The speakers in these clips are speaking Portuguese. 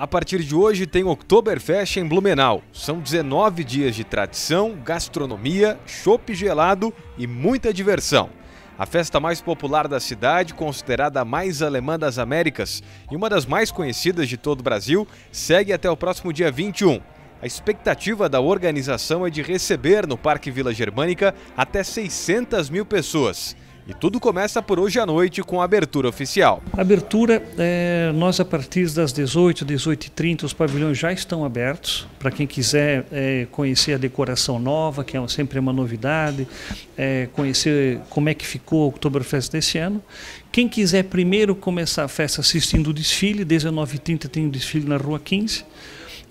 A partir de hoje tem Oktoberfest em Blumenau. São 19 dias de tradição, gastronomia, chopp gelado e muita diversão. A festa mais popular da cidade, considerada a mais alemã das Américas e uma das mais conhecidas de todo o Brasil, segue até o próximo dia 21. A expectativa da organização é de receber no Parque Vila Germânica até 600 mil pessoas. E tudo começa por hoje à noite com a abertura oficial. Abertura, é, nós a partir das 18, 18h30, os pavilhões já estão abertos. Para quem quiser é, conhecer a decoração nova, que é sempre uma novidade, é, conhecer como é que ficou o Oktoberfest desse ano. Quem quiser primeiro começar a festa assistindo o desfile, 19h30 tem o desfile na Rua 15.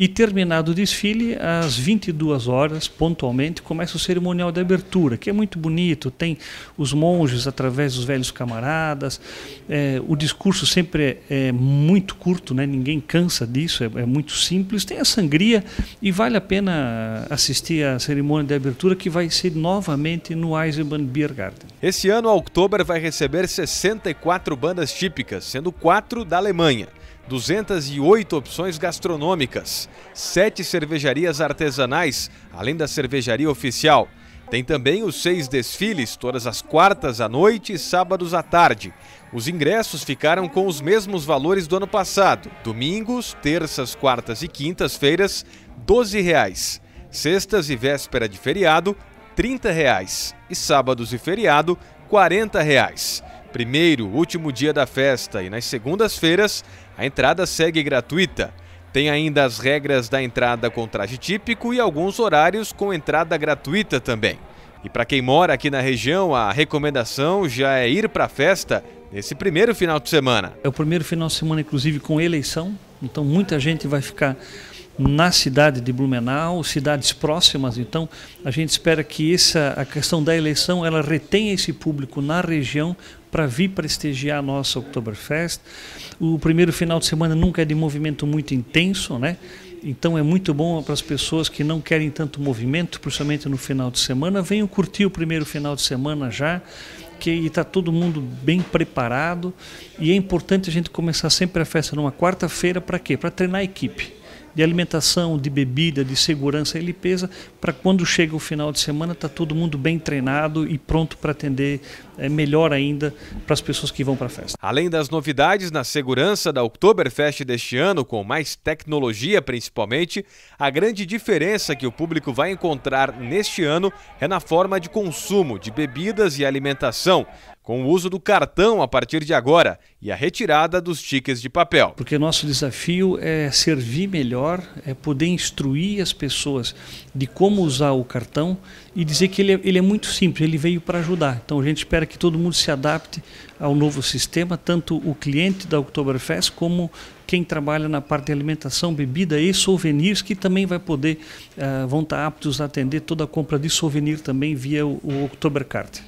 E terminado o desfile, às 22 horas, pontualmente, começa o cerimonial de abertura, que é muito bonito. Tem os monges através dos velhos camaradas. É, o discurso sempre é, é, muito curto, né? ninguém cansa disso, é, é muito simples. Tem a sangria e vale a pena assistir à cerimônia de abertura, que vai ser novamente no Eisenbahn Biergarten. Esse ano, a Oktober vai receber 64 bandas típicas, sendo quatro da Alemanha. 208 opções gastronômicas, 7 cervejarias artesanais, além da cervejaria oficial. Tem também os seis desfiles, todas as quartas à noite e sábados à tarde. Os ingressos ficaram com os mesmos valores do ano passado: domingos, terças, quartas e quintas-feiras, R$ 12,00. Sextas e véspera de feriado, R$ 30,00. E sábados e feriado, R$ 40,00 primeiro, último dia da festa e nas segundas-feiras a entrada segue gratuita. Tem ainda as regras da entrada com traje típico e alguns horários com entrada gratuita também. E para quem mora aqui na região, a recomendação já é ir para a festa nesse primeiro final de semana. É o primeiro final de semana, inclusive, com eleição, então muita gente vai ficar na cidade de Blumenau, cidades próximas. Então, a gente espera que essa a questão da eleição ela retenha esse público na região para vir prestigiar a nossa Oktoberfest. O primeiro final de semana nunca é de movimento muito intenso, né? Então é muito bom para as pessoas que não querem tanto movimento, principalmente no final de semana. Venham curtir o primeiro final de semana já, que está todo mundo bem preparado. E é importante a gente começar sempre a festa numa quarta-feira para quê? Para treinar a equipe de alimentação, de bebida, de segurança e limpeza, para quando chega o final de semana está todo mundo bem treinado e pronto para atender é, melhor ainda para as pessoas que vão para a festa. Além das novidades na segurança da Oktoberfest deste ano, com mais tecnologia principalmente, a grande diferença que o público vai encontrar neste ano é na forma de consumo de bebidas e alimentação com o uso do cartão a partir de agora e a retirada dos tickets de papel. Porque nosso desafio é servir melhor, é poder instruir as pessoas de como usar o cartão e dizer que ele é, ele é muito simples, ele veio para ajudar. Então a gente espera que todo mundo se adapte ao novo sistema, tanto o cliente da Oktoberfest como quem trabalha na parte de alimentação, bebida e souvenirs, que também vai poder, eh, vão estar aptos a atender toda a compra de souvenir também via o, o Oktobercard.